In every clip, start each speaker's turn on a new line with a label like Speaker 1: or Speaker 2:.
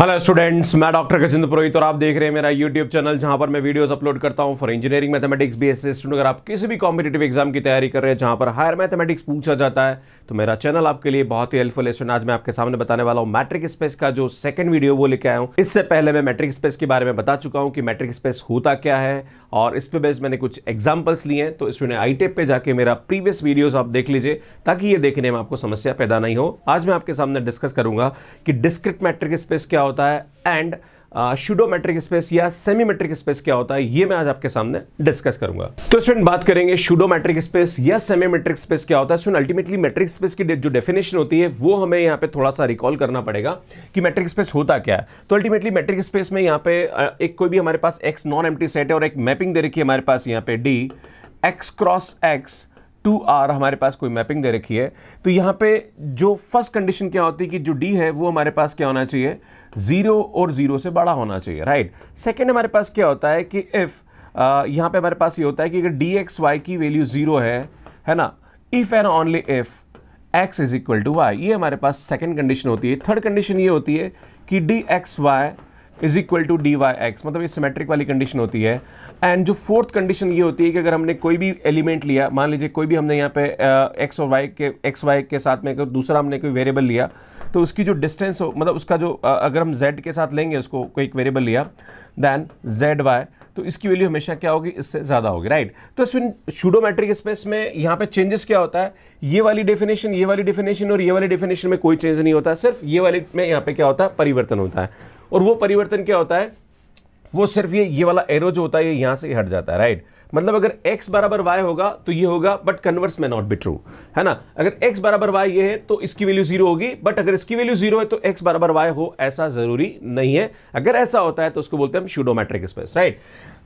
Speaker 1: Hello students मैं doctor Gajendra Purohit और आप देख रहे हैं मेरा यूट्यूब चैनल जहां पर मैं वीडियोस अपलोड करता हूं for engineering mathematics as student अगर आप किसी भी कॉम्पिटेटिव एग्जाम की तैयारी कर रहे हैं जहां पर हायर मैथमेटिक्स पूछा जाता है तो मेरा चैनल आपके लिए बहुत ही हेल्पफुल है आज मैं आपके सामने बताने वाला हूँ मैट्रिक स्पेस का जो सेकंड वीडियो वो लेके आया हूँ इससे पहले मैं मैट्रिक स्पेस के बारे में बता चुका हूँ कि मैट्रिक स्पेस होता क्या है और इस पर बेस मैंने कुछ एग्जाम्पल्स लिए हैं तो स्टूडेंट आई टेप पर जाके मेरा प्रीवियस वीडियोज आप देख लीजिए ताकि ये देखने में आपको समस्या पैदा नहीं हो आज मैं आपके सामने डिस्कस करूंगा कि डिस्क्रिप्ट मैट्रिक स्पेस क्या होता है एंड शूडोमेट्रिक स्पेस या सेमी मेट्रिक स्पेस क्या होता है ये मैं आज आपके सामने डिस्कस करूंगा तो स्टूडेंट बात करेंगे शूडोमेट्रिक स्पेस या सेमी मेट्रिक स्पेस क्या होता है स्टूडेंट अल्टीमेटली मेट्रिक स्पेस की जो डेफिनेशन होती है वो हमें यहाँ पे थोड़ा सा रिकॉल करना पड़ेगा कि मेट्रिक स्पेस होता क्या है तो अल्टीमेटली मेट्रिक स्पेस में यहाँ पे uh, एक कोई भी हमारे पास एक्स नॉन एम्प्टी सेट है और एक मैपिंग दे रखी है हमारे पास यहाँ पे D X cross X to R हमारे पास कोई मैपिंग दे रखी है तो यहाँ पे जो फर्स्ट कंडीशन क्या होती है कि जो डी है वो हमारे पास क्या होना चाहिए ज़ीरो और ज़ीरो से बड़ा होना चाहिए राइट सेकेंड हमारे पास क्या होता है कि इफ़ यहाँ पे हमारे पास ये होता है कि अगर डी एक्स वाई की वैल्यू ज़ीरो है है ना if and only if X is equal to Y ये हमारे पास सेकेंड कंडीशन होती है थर्ड कंडीशन ये होती है कि D x Y is equal to D Y X मतलब ये सिमेट्रिक वाली कंडीशन होती है एंड जो फोर्थ कंडीशन ये होती है कि अगर हमने कोई भी एलिमेंट लिया मान लीजिए कोई भी हमने यहाँ पे एक्स और वाई के एक्स वाई के साथ में अगर दूसरा हमने कोई वेरिएबल लिया तो उसकी जो डिस्टेंस हो मतलब उसका जो uh, अगर हम जेड के साथ लेंगे उसको कोई एक वेरिएबल लिया दैन जेड वाई तो इसकी वैल्यू हमेशा क्या होगी इससे ज़्यादा होगी राइट तो शूडोमेट्रिक स्पेस में यहाँ पे चेंजेस क्या होता है ये वाली डेफिनेशन ये वाली डेफिनेशन और ये वाली डेफिनेशन में कोई चेंज नहीं होता सिर्फ ये वाली में यहाँ पे क्या होता है परिवर्तन होता है और वो परिवर्तन क्या होता है वो सिर्फ ये ये वाला एरो जो होता है ये यहां से हट जाता है राइट मतलब अगर x बराबर y होगा तो ये होगा but converse may not be true है ना अगर x बराबर y ये है तो इसकी वैल्यू जीरो होगी बट अगर इसकी वैल्यू जीरो है तो x बराबर y हो ऐसा जरूरी नहीं है अगर ऐसा होता है तो उसको बोलते हैं हम शूडोमेट्रिक स्पेस राइट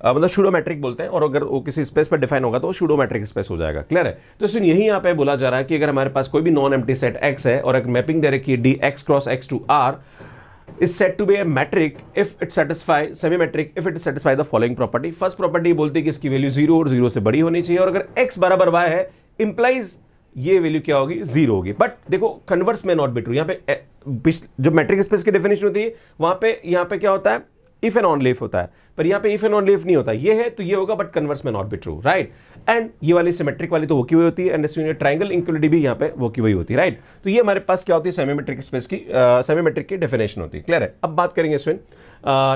Speaker 1: मतलब शूडोमेट्रिक बोलते हैं और अगर वो किसी स्पेस पर डिफाइन होगा तो वो शूडोमेट्रिक स्पेस हो जाएगा क्लियर है तो इसलिए यही यहाँ पे बोला जा रहा है कि अगर हमारे पास कोई भी नॉन एम्प्टी सेट एक्स है और एक मैपिंग दे रखी है D X cross X to R is said to be a metric if it satisfy semi-metric if it satisfy the following property. First property बोलती है कि इसकी वैल्यू जीरो और जीरो से बड़ी होनी चाहिए और अगर एक्स बराबर y है इंप्लाइज ये वैल्यू क्या होगी जीरो होगी बट देखो converse may not be true यहाँ पे जो मैट्रिक स्पेस की डेफिनेशन होती है वहाँ पे यहाँ पे क्या होता है इफ एन ऑन लेफ होता है पर यहां पे इफ एन ऑन लेफ नहीं होता ये है तो ये होगा but converse may not be true right and ये वाली सिमेट्रिक वाली तो वो की हुई होती है एंड ट्राइंगल इंक्लूडी भी यहाँ पे वो की हुई होती है राइट तो ये हमारे पास क्या होती है सेमीमेट्रिक स्पेस की सेमीमेट्रिक की डेफिनेशन होती है क्लियर है अब बात करेंगे इसमें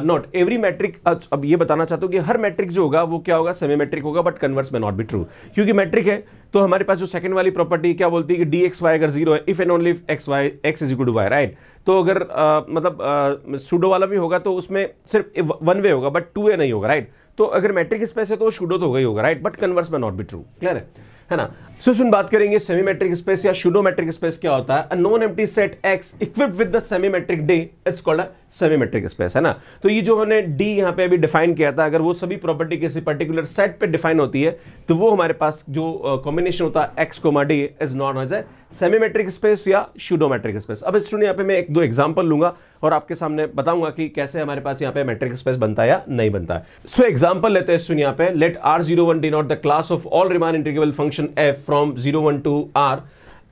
Speaker 1: नॉट एवरी मैट्रिक अब ये बताना चाहता हूँ कि हर मैट्रिक जो होगा वो क्या होगा सेमीमेट्रिक होगा but converse may not be true क्योंकि मैट्रिक है तो हमारे पास जो सेकंड वाली प्रॉपर्टी क्या बोलती है कि डी एक्स वाई अगर जीरो है if and only X Y X is equal to Y right तो अगर आ, मतलब सूडो वाला भी होगा तो उसमें सिर्फ वन वे होगा बट टू वे नहीं होगा राइट right? तो अगर मैट्रिक स्पेस है तो शूडो तो हो गई होगा right but converse may not be true clear है है ना सो सुन बात करेंगे सेमी मैट्रिक स्पेस या शूडो मैट्रिक स्पेस क्या होता है non empty set X equip with the semi metric D it's called a semi metric space है ना तो ये जो हमने डी यहां पे अभी डिफाइन किया था अगर वो सभी प्रॉपर्टी किसी पर्टिकुलर सेट पे डिफाइन होती है तो वो हमारे पास जो कॉम्बिनेशन uh, होता है X comma D is known as a semimetric space या शूडोमेट्रिक स्पेस अब स्टूडेंट यहाँ पे मैं एक दो एग्जांपल लूंगा और आपके सामने बताऊंगा कि कैसे हमारे पास यहाँ पे मेट्रिक स्पेस बनता है या नहीं बनता है सो so, एग्जांपल लेते हैं स्टूडेंट यहाँ पे let R zero one denote the class of all Riemann integrable function F from zero one to R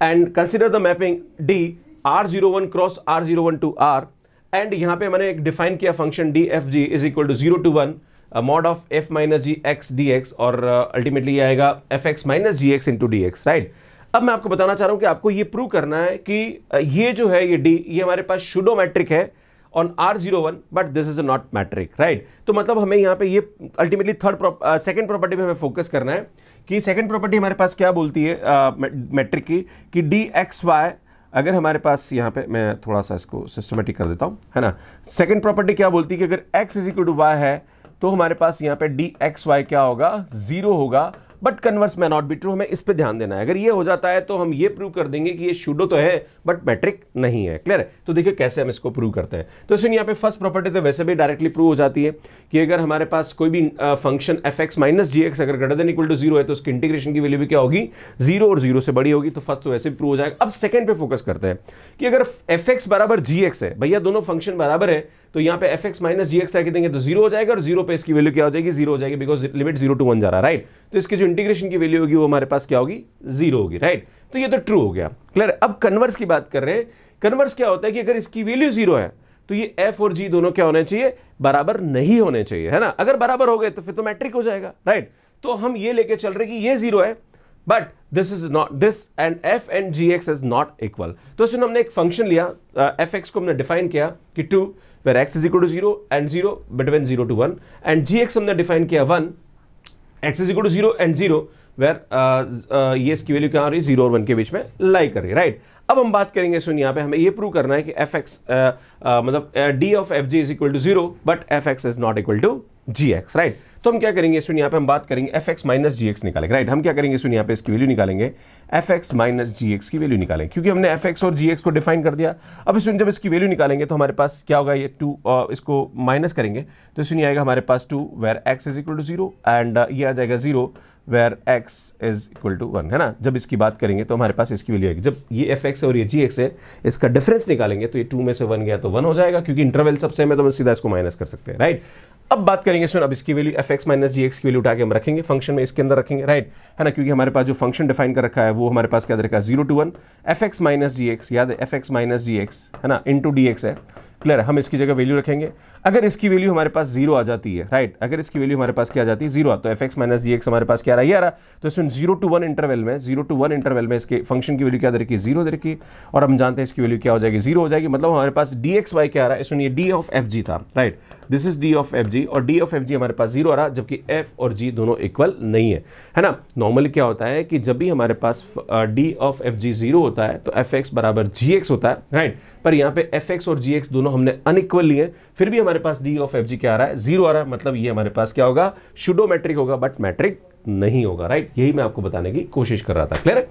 Speaker 1: and consider the mapping D R zero one cross R zero one to R and यहाँ पे मैंने एक define किया function D F G is equal to zero to one mod of F minus G X D X और ultimately uh, आएगा F X minus G x into D X right अब मैं आपको बताना चाह रहा हूं कि आपको ये प्रूव करना है कि ये जो है ये डी ये हमारे पास शुडो मैट्रिक है on R zero one but this is not metric right तो मतलब हमें यहां पे ये अल्टीमेटली थर्ड सेकंड प्रॉपर्टी पे हमें फोकस करना है कि सेकंड प्रॉपर्टी हमारे पास क्या बोलती है मैट्रिक uh, की कि डी एक्स वाई अगर हमारे पास यहाँ पे मैं थोड़ा सा इसको सिस्टमेटिक कर देता हूँ है ना सेकेंड प्रॉपर्टी क्या बोलती है कि अगर X is equal to Y है तो हमारे पास यहाँ पे डी एक्स वाई क्या होगा जीरो होगा but converse may not be true हमें इस पर ध्यान देना है अगर ये हो जाता है तो हम ये प्रूव कर देंगे कि ये शूडो तो है बट मैट्रिक नहीं है क्लियर तो देखिए कैसे हम इसको प्रूव करते हैं तो इसलिए यहाँ पे फर्स्ट प्रॉपर्टी तो वैसे भी डायरेक्टली प्रूव हो जाती है कि अगर हमारे पास कोई भी function F X minus G X अगर greater than equal to zero है तो उसकी इंटीग्रेशन की वैल्यू भी क्या होगी जीरो और जीरो से बड़ी होगी तो फर्स्ट तो वैसे भी प्रूव हो जाएगा अब सेकंड पे फोकस करते हैं कि अगर एफ एक्स बराबर जी एक्स है भैया दोनों फंक्शन बराबर है तो यहाँ पे F X minus G X रख देंगे तो जीरो हो जाएगा और जीरो पे इसकी वैल्यू क्या हो जाएगी जीरो हो जाएगी because limit zero to one जा रहा है राइट तो इसकी जो इंटीग्रेशन की वैल्यू होगी वो हमारे पास क्या होगी जीरो होगी राइट तो ये तो ट्रू हो गया क्लियर अब कन्वर्स की बात कर रहे हैं कन्वर्स क्या होता है कि अगर इसकी वैल्यू जीरो है तो ये एफ और जी दोनों क्या होने चाहिए बराबर नहीं होने चाहिए है ना अगर बराबर हो गए तो फिर तो मैट्रिक हो जाएगा राइट तो हम ये लेके चल रहे कि ये जीरो है but this is not this and F and G X is not equal तो इसमें हमने एक फंक्शन लिया एफ uh, एक्स को हमने डिफाइन किया कि two where X is equal to zero and zero between zero to one and G X हमने डिफाइन किया one X is equal to zero and zero where ये इसकी value हो रही है जीरो और वन के बीच में लाई कर रही राइट अब हम बात करेंगे सुन यहाँ पे हमें ये प्रूव करना है कि एफ एक्स uh, uh, मतलब D of F G is equal to zero but F X is not equal to G X right तो हम क्या करेंगे सुन यहाँ पे हम बात करेंगे F X minus G X निकालेंगे राइट हम क्या करेंगे सुन यहाँ पे इसकी वैल्यू निकालेंगे F X minus G X की वैल्यू निकालेंगे क्योंकि हमने एफ एक्स और जी एक्स को डिफाइन कर दिया अब सुन जब इसकी वैल्यू निकालेंगे तो हमारे पास क्या होगा ये टू इसको माइनस करेंगे तो सुनिए आएगा हमारे पास two where X is equal to zero and ये आ जाएगा zero where X is equal to one है ना जब इसकी बात करेंगे तो हमारे पास इसकी वैल्यू आएगी जब ये एफ एक्स और ये जी एक्स है इसका डिफरेंस निकालेंगे तो ये टू में से वन गया तो वन हो जाएगा क्योंकि इंटरवल सबसे में तो हम सीधा इसको माइनस कर सकते हैं राइट अब बात करेंगे सुन अब इसकी value F X minus G X की वैल्यू उठा के हम रखेंगे फंक्शन में इसके अंदर रखेंगे राइट है ना क्योंकि हमारे पास जो फंक्शन डिफाइन कर रखा है वो हमारे पास क्या रखा है zero to one F X minus G X याद है F X minus G X है ना इन टू डी एक्स है क्लियर है हम इसकी जगह वैल्यू रखेंगे अगर इसकी वैल्यू हमारे पास जीरो आ जाती है राइट अगर इसकी वैल्यू हमारे पास क्या आ जाती है जीरो तो F X minus G X हमारे पास क्या रहा है आ तो इसमें जीरो टू वन इंटरवल में जीरो टू वन इंटरवल में इसके फंक्शन की वैल्यू क्या दे रखी जीरो दे रखी और हम जानते हैं इसकी वैल्यू क्या हो जाएगी जीरो हो जाएगी मतलब हमारे पास डी एक्स वाई क्या आ रहा है सुनिए डी ऑफ एफ जी था right this is D of F G और डी ऑफ एफ जी हमारे पास जीरो आ रहा जबकि एफ और जी दोनों इक्वल नहीं है है ना नॉर्मली क्या होता है कि जब भी हमारे पास D of F G zero होता है तो एफ एक्स बराबर जी एक्स होता है राइट पर यहाँ पे एफ एक्स और जी एक्स दोनों हमने अनइक्वल लिए फिर भी हमारे पास डी ऑफ एफ जी क्या आ रहा है जीरो आ रहा है मतलब ये हमारे पास क्या होगा शुडो मैट्रिक होगा बट मैट्रिक नहीं होगा राइट यही मैं आपको बताने की कोशिश कर रहा था क्लियर है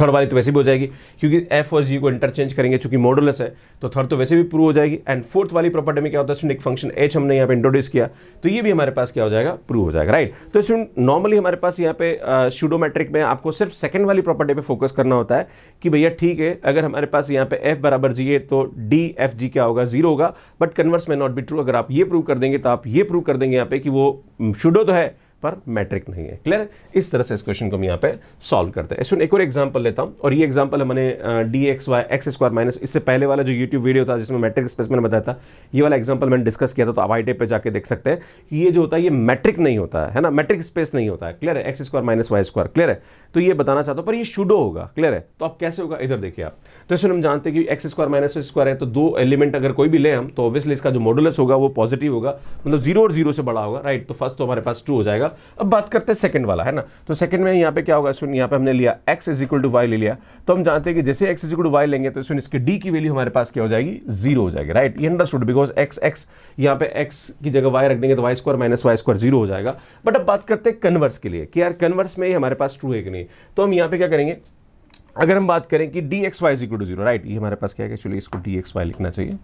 Speaker 1: थर्ड वाली तो वैसे भी हो जाएगी क्योंकि एफ और जी को इंटरचेंज करेंगे चूंकि मॉडुलस है तो थर्ड तो वैसे भी प्रूव हो जाएगी एंड फोर्थ वाली प्रॉपर्टी में क्या होता है स्टूडेंट एक फंक्शन एच हमने यहाँ पे इंट्रोड्यूस किया तो ये भी हमारे पास क्या हो जाएगा प्रूव हो जाएगा राइट तो स्टूडेंट नॉर्मली हमारे पास यहाँ पे शूडोमेट्रिक में आपको सिर्फ सेकंड वाली प्रॉपर्टी पर फोकस करना होता है कि भैया ठीक है अगर हमारे पास यहाँ पे एफ बराबर जी है तो डी एफ जी क्या होगा जीरो होगा but converse may not be true अगर आप ये प्रूव कर देंगे तो आप ये प्रूव कर देंगे यहाँ पे कि वो शूडो तो है पर मैट्रिक नहीं है क्लियर इस तरह से इस क्वेश्चन को हम यहाँ पे सॉल्व करते हैं इसमें एक और एग्जांपल लेता हूँ और ये एग्जांपल मैंने D x Y X square minus इससे पहले वाला जो यूट्यूब वीडियो था जिसमें मैट्रिक स्पेस मैंने बताया था ये वाला एग्जाम्पल मैंने डिस्कस किया था तो आप आई पर जाकर देख सकते हैं ये जो होता है ये मैट्रिक नहीं होता है ना मैट्रिक स्पेस नहीं होता है क्लियर है X square minus Y square clear है तो ये बताना चाहता हूँ पर ये शुडो होगा क्लियर है तो आप कैसे होगा इधर देखिए आप तो इसमें हम जानते हैं कि एक्स स्क्वायर माइनस स्क्वायर है तो दो एलिमेंट अगर कोई भी ले हम तो ऑब्वियसली इसका जो मॉडुलस होगा वो पॉजिटिव होगा मतलब जीरो और जीरो से बड़ा होगा राइट तो फर्स्ट तो हमारे पास टू हो जाएगा अब बात करते हैं सेकंड वाला है ना तो सेकंड में यहाँ पे क्या होगा सुन यहाँ पे हमने लिया X is equal to Y ले लिया तो हम जानते हैं कि जैसे X is equal to Y लेंगे तो सुन इसकी डी की वैल्यू हमारे पास क्या हो जाएगी जीरो हो जाएगी राइट ये अंडरस्टूड बिकॉज एक्स एक्स यहाँ पे एक्स की जगह वाई रख देंगे तो Y square minus Y square zero हो जाएगा बट अब बात करते हैं कन्वर्स के लिए कि यार कन्वर्स में ही हमारे पास ट्रू है कि नहीं तो हम यहाँ पे क्या करेंगे अगर हम बात करें कि D x Y equal to zero right ये हमारे पास क्या है इसको डी एक्स वाई लिखना चाहिए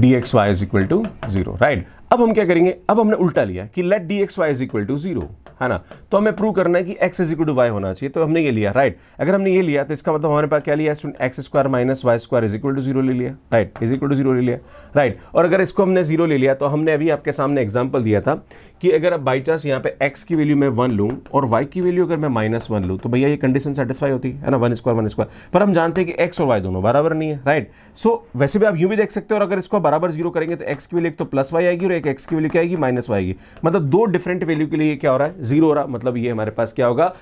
Speaker 1: D x Y is equal to zero right अब हम क्या करेंगे अब हमने उल्टा लिया कि let D x Y is equal to zero है ना तो हमें प्रूव करना है कि x is equal to Y होना चाहिए तो हमने ये लिया राइट अगर हमने ये लिया तो इसका मतलब हमारे पास क्या लिया student X square minus Y square is equal to zero ले लिया right is equal to zero ले लिया राइट और अगर इसको हमने जीरो ले लिया तो हमने अभी आपके सामने एग्जाम्पल दिया था कि अगर आप बाई चांस यहाँ पे एक्स की वैल्यू मैं वन लूँ और वाई की वैल्यू अगर मैं माइनस वन लूँ तो भैया ये कंडीशन सेटिस्फाई होती है ना वन स्क्वायर वन स्क्वायर पर हम जानते हैं कि एक्स और वाई दोनों बराबर नहीं है राइट सो वैसे भी आप यूँ भी देख सकते हो और अगर इसको बराबर जीरो करेंगे तो एक्स की वैल्यू एक तो प्लस वाई आएगी और एक एक्स की वैल्यू क्या आएगी माइनस वाई आएगी मतलब दो डिफरेंट वैल्यू के लिए क्या हो रहा है जीरो रहा मतलब ये हमारे पास क्या होगा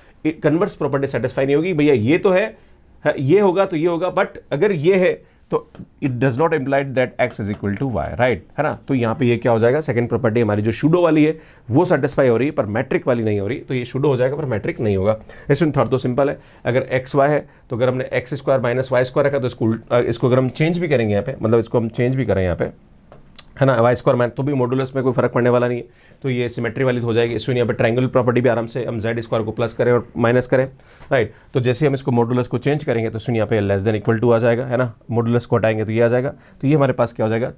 Speaker 1: कन्वर्स प्रॉपर्टी सेटिस्फाई नहीं होगी भैया ये तो है ये होगा तो ये होगा बट अगर ये है तो it does not implied that X is equal to Y right है ना तो यहाँ पे ये क्या हो जाएगा सेकंड प्रॉपर्टी हमारी जो शूडो वाली है वो सेटिस्फाई हो रही है पर मैट्रिक वाली नहीं हो रही तो ये शूडो हो जाएगा पर मैट्रिक नहीं होगा इसमें थर्ड तो सिंपल है अगर एक्स वाई है तो अगर हमने X square minus Y square रखा तो इसको इसको अगर हम चेंज भी करेंगे यहाँ पे मतलब इसको हम चेंज भी करें यहाँ पे है ना वाई स्क्वायर माइनस तो भी मॉडुलस में कोई फर्क पड़ने वाला नहीं है तो ये सिमेट्री वाली तो हो जाएगी इसमें यहाँ पर ट्रायंगल प्रॉपर्टी भी आराम से हम जेड स्क्वायर को प्लस करें और माइनस करें राइट तो जैसे हम इसको मॉडुलस को चेंज करेंगे तो सुनिए यहाँ पे लेस देन इक्वल टू आ जाएगा है ना मॉडुलस को हटाएंगे तो ये आ जाएगा तो ये हमारे पास क्या हो जाएगा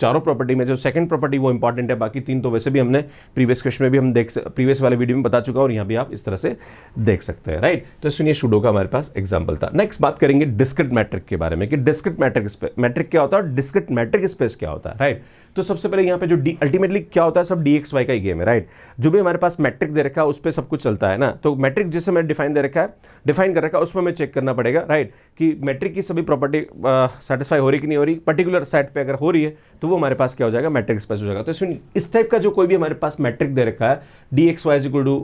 Speaker 1: चारों प्रॉपर्टी में जो सेकंड प्रॉपर्टी वो इंपॉर्टेंट है बाकी तीन तो वैसे भी हमने प्रीवियस क्वेश्चन में भी हम देख प्रीवियस वाले वीडियो में बता चुका और यहाँ भी आप इस तरह से देख सकते हैं राइट तो सुनिए शूडो का हमारे पास एग्जाम्पल था नेक्स्ट बात करेंगे डिस्क्रिट मैट्रिक के बारे में कि डिस्क्रिट मैट्रिक मैट्रिक क्या होता है और डिस्क्रिट मैट्रिक स्पेस क्या होता है राइट तो सबसे पहले यहाँ पे जो डी अल्टीमेटली क्या होता है सब डी एक्स वाई का ही गेम है राइट जो भी हमारे पास मैट्रिक दे रखा है उस पर सब कुछ चलता है ना तो मैट्रिक जिससे मैंने डिफाइन दे रखा है डिफाइन कर रखा है उसमें हमें चेक करना पड़ेगा राइट कि मैट्रिक की सभी प्रॉपर्टी सेटिस्फाई uh, हो रही कि नहीं हो रही पर्टिकुलर सेट पर अगर हो रही है तो वो हमारे पास क्या हो जाएगा मैट्रिक स्पेस हो जाएगा तो इसमें इस टाइप का जो कोई भी हमारे पास मैट्रिक दे रखा है D x Y is equal to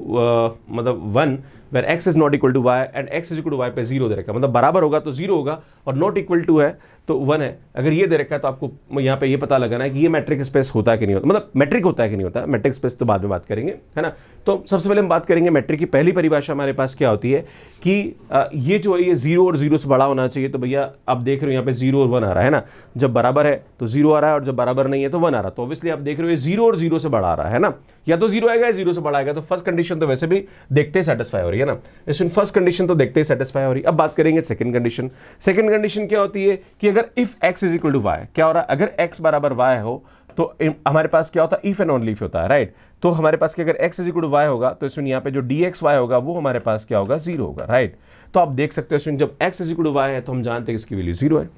Speaker 1: मतलब one where X is not equal to Y and X is equal to Y पे जीरो दे रखा है मतलब बराबर होगा तो जीरो होगा और नॉट इक्वल टू है तो वन है अगर ये दे रखा है तो आपको यहाँ पे ये पता लगाना है कि ये मैट्रिक स्पेस होता है कि नहीं होता मतलब मैट्रिक होता है कि नहीं होता मैट्रिक स्पेस तो बाद में बात करेंगे है ना तो सबसे पहले हम बात करेंगे मैट्रिक की पहली परिभाषा हमारे पास क्या होती है कि ये जो है ये जीरो और जीरो से बड़ा होना चाहिए तो भैया आप देख रहे हो यहाँ पे जीरो और वन आ रहा है ना जब बराबर है तो जीरो आ रहा है और जब बराबर नहीं है तो वन आ रहा है तो ऑब्वियसली आप देख रहे हो ये जीरो और जीरो से बड़ा आ रहा है ना या तो जीरो आएगा या जीरो से बड़ा आएगा तो फर्स्ट कंडीशन तो वैसे भी देखते ही सेटिस्फाई हो रही है ना इसमें फर्स्ट कंडीशन तो देखते ही सेटिस्फाई हो रही है अब बात करेंगे सेकंड कंडीशन सेकंड कंडीशन क्या होती है कि अगर if X is equal to Y क्या हो रहा है अगर एक्स बराबर वाई हो तो हमारे पास क्या होता है इफ एंड ओनली इफ होता है राइट तो हमारे पास कि अगर X is equal to Y होगा तो इसमें यहाँ पे जो डी एक्स वाई होगा वो हमारे पास क्या होगा जीरो होगा राइट तो आप देख सकते हो इसमें जब X is equal to Y है तो हम जानते हैं इसकी वैल्यू जीरो है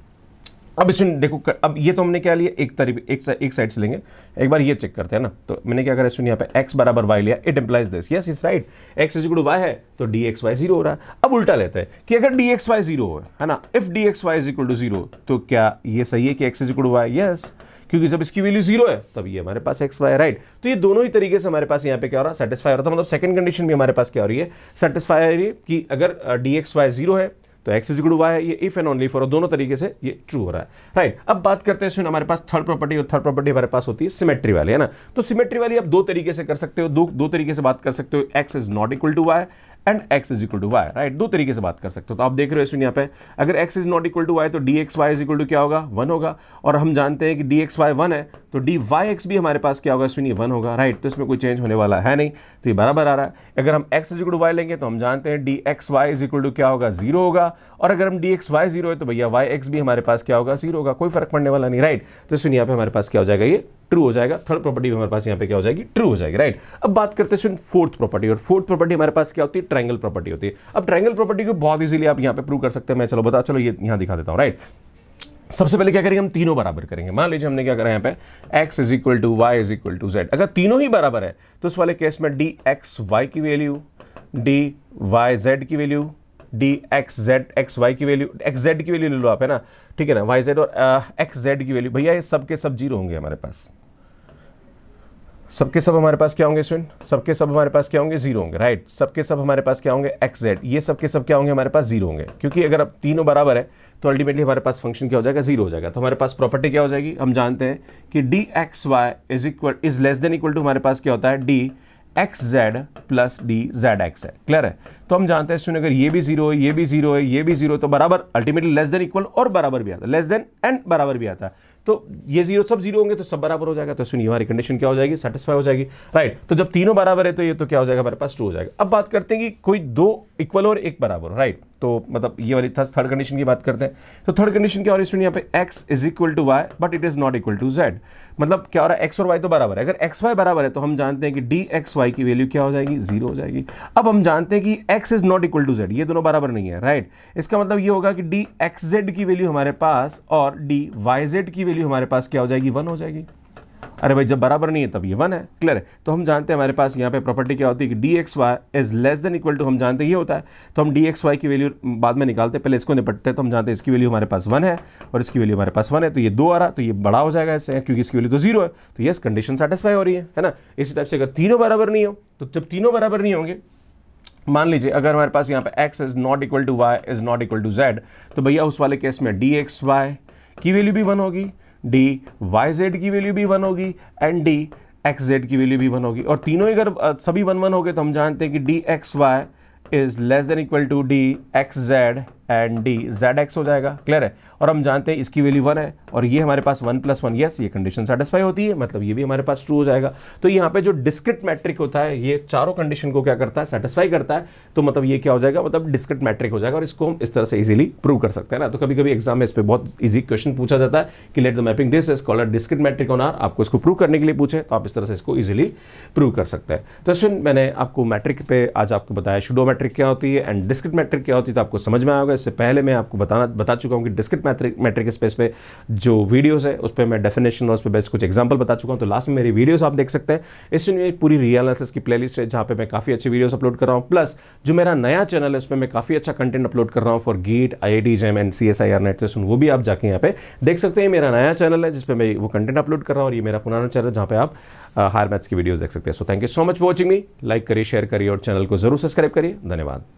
Speaker 1: अब इसमें देखो कर, अब ये तो हमने क्या लिया एक तरीके एक एक साइड से लेंगे एक बार ये चेक करते हैं ना तो मैंने क्या करा सुन यहाँ पे x बराबर वाई लिया it implies this yes is right x is Y है तो डी एक्स वाई जीरो हो रहा है अब उल्टा लेते हैं कि अगर डी एक्स वाई जीरो हो है ना if D x Y is equal to zero तो क्या ये सही है कि x is equal to Y yes क्योंकि जब इसकी वैल्यू जीरो है तब ये हमारे पास एक्स वाई राइट तो ये दोनों ही तरीके से हमारे पास यहाँ पे क्या हो रहा है सेटिस्फाई हो रहा था तो मतलब सेकंड कंडीशन भी हमारे पास क्या हो रही है सेटिस्फाई हो रही है कि अगर डी एक्स वाई जीरो है तो एक्स इज गुड वाई ये इफ एंड ओनली फॉर दोनों तरीके से ये ट्रू हो रहा है राइट right. अब बात करते हैं सुन हमारे पास थर्ड प्रॉपर्टी और थर्ड प्रॉपर्टी हमारे पास होती है सिमेट्री वाली है ना तो सिमेट्री वाली आप दो तरीके से कर सकते हो दो दो तरीके से बात कर सकते हो X is not equal to Y and X is equal to Y right दो तरीके से बात कर सकते हो तो आप देख रहे हो सुन यहाँ पे अगर X is not equal to Y तो D x Y is equal to क्या होगा वन होगा और हम जानते हैं कि डी एक्स वाई वन है तो डी वाई एक्स भी हमारे पास क्या होगा सुनिए वन होगा राइट तो इसमें कोई चेंज होने वाला है नहीं तो ये बराबर आ रहा है अगर हम एक्स इज टू वाई लेंगे तो हम जानते हैं d x Y is equal to क्या होगा जीरो होगा और अगर हम डी एक्स वाई जीरो है तो भैया वाई एक्स भी हमारे पास क्या होगा जीरो होगा कोई फर्क पड़ने वाला नहीं राइट तो सुनिए यहाँ पे हमारे पास क्या हो जाएगा ये ट्रू हो जाएगा थर्ड प्रॉपर्टी भी हमारे पास यहाँ पे क्या हो जाएगी ट्रू हो जाएगी राइट अब बात करते हैं फोर्थ प्रॉपर्टी और फोर्थ प्रॉपर्टी हमारे पास क्या होती है ट्राइंगल प्रॉपर्टी होती है अब ट्राइंगल प्रॉपर्टी को बहुत ईजिली आप यहाँ पे प्रूव कर सकते हैं मैं चलो बता चलो ये यहाँ दिखा देता हूँ राइट सबसे पहले क्या करेंगे हम तीनों बराबर करेंगे मान लीजिए हमने क्या करा यहाँ पे x is equal to y is equal to z अगर तीनों ही बराबर है तो उस वाले केस में डी एक्स वाई की वैल्यू डी वाई जेड की value d x z x Y की वैल्यू एक्स जेड की वैल्यू ले लो आप है ना ठीक है ना वाई जेड और एक्स uh, जेड की वैल्यू भैया ये सब के सब जीरो होंगे हमारे पास सबके सब हमारे पास क्या होंगे स्टूडेंट सबके सब हमारे पास क्या होंगे जीरो होंगे राइट सबके सब हमारे पास क्या होंगे एक्स जेड ये सबके सब क्या होंगे हमारे पास जीरो होंगे क्योंकि अगर अब तीनों बराबर है तो अल्टीमेटली हमारे पास फंक्शन क्या हो जाएगा जीरो हो जाएगा तो हमारे पास प्रॉपर्टी क्या हो जाएगी हम जानते हैं कि D x Y is equal is less than equal to हमारे पास क्या होता है D x z plus d z x है क्लियर है तो हम जानते हैं स्टूडेंट अगर ये भी जीरो है ये भी जीरो है ये भी जीरो तो बराबर अल्टीमेटली लेस देन इक्वल और बराबर भी आता है लेस देन एंड बराबर भी आता है तो ये जीरो सब जीरो होंगे तो सब बराबर हो जाएगा तो सुनिए हमारी कंडीशन क्या हो जाएगी सेटिस्फाई हो जाएगी राइट तो जब तीनों बराबर है तो ये तो क्या हो जाएगा हमारे पास टू हो जाएगा अब बात करते हैं कि कोई दो इक्वल और एक बराबर राइट तो मतलब ये वाली थर्ड कंडीशन की बात करते हैं तो थर्ड कंडीशन क्या हो रही है सुनिए यहाँ पे x is equal to y but it is not equal to z मतलब क्या हो रहा है एक्स और वाई तो बराबर है अगर एक्स वाई बराबर है तो हम जानते हैं कि डी एक्स वाई की वैल्यू क्या हो जाएगी जीरो हो जाएगी अब हम जानते हैं कि x is not equal to z ये दोनों बराबर नहीं है राइट इसका मतलब ये होगा कि डी एक्स जेड की वैल्यू हमारे पास और डी वाई जेड की वैल्यू हमारे पास क्या हो जाएगी वन हो जाएगी अरे भाई जब बराबर नहीं है तब ये वन है क्लियर है तो हम जानते हैं हमारे पास यहाँ पे प्रॉपर्टी क्या होती है कि D x Y is less than equal to हम जानते ये होता है तो हम डी एक्स वाई की वैल्यू बाद में निकालते हैं पहले इसको निपटते हैं तो हम जानते हैं इसकी वैल्यू हमारे पास वन है और इसकी वैल्यू हमारे पास वन है तो ये दो आ रहा तो ये बड़ा हो जाएगा इससे क्योंकि इसकी वैल्यू तो जीरो है तो यस कंडीशन सेटिस्फाई हो रही है है ना इसी टाइप से अगर तीनों बराबर नहीं हो तो जब तीनों बराबर नहीं होंगे मान लीजिए अगर हमारे पास यहाँ पर x is not equal to y is not equal to z तो भैया उस वाले केस में डी एक्स वाई की वैल्यू भी वन होगी डी वाई जेड की वैल्यू भी वन होगी एंड डी एक्स जेड की वैल्यू भी वन होगी और तीनों ही अगर सभी वन वन हो गए तो हम जानते हैं कि D x Y is less than equal to D x z and d z x हो जाएगा क्लियर है और हम जानते हैं इसकी वैल्यू वन है और ये हमारे पास वन प्लस वन यस ये कंडीशन सेटिस्फाई होती है मतलब ये भी हमारे पास ट्रू हो जाएगा तो यहाँ पे जो डिस्क्रिट मैट्रिक होता है ये चारों कंडीशन को क्या करता है सेटिस्फाई करता है तो मतलब ये क्या हो जाएगा मतलब डिस्क्रिट मैट्रिक हो जाएगा और इसको हम इस तरह से इजीली प्रूव कर सकते हैं ना तो कभी कभी एग्जाम में इस पर बहुत ईजी क्वेश्चन पूछा जाता है कि let the mapping this is called discrete metric on R आपको इसको प्रूव करने के लिए पूछे तो आप इस तरह से इसको ईजिली प्रूव कर सकते हैं तो सुन मैंने आपको मैट्रिक पे आज आपको बताया शुडो मैट्रिक क्या होती है एंड डिस्क्रिट मैट्रिक क्या होती है तो आपको समझ में आएगा इससे पहले मैं आपको बताना बता चुका हूँ कि डिस्क्रिट मैट्रिक मैट्रिक स्पेस पे जो वीडियोस है उस पर मैं डेफिनेशन और उस पर बेस्ट कुछ एग्जाम्पल बता चुका हूँ तो लास्ट में मेरी वीडियोस आप देख सकते हैं इस पूरी रियलिस की प्ले है जहाँ पे मैं काफ़ी अच्छी वीडियोज अपलोड कर रहा हूँ प्लस जो मेरा नया चैनल है उसमें मैं काफ़ी अच्छा कंटेंट अपलोड कर रहा हूँ for GATE I I JAM and C S I R NET वो भी आप जाके यहाँ पे देख सकते हैं मेरा नया चैनल है जिसपे मैं वो कंटेंट अपलोड कर रहा हूँ और ये मेरा पुराना चैनल जहाँ पे आप हायर मैथ्स की वीडियोज़ देख सकते हैं so thank you so much watching me like करिए शेयर करिए और चैनल को जरूर सब्सक्राइब करिए धन्यवाद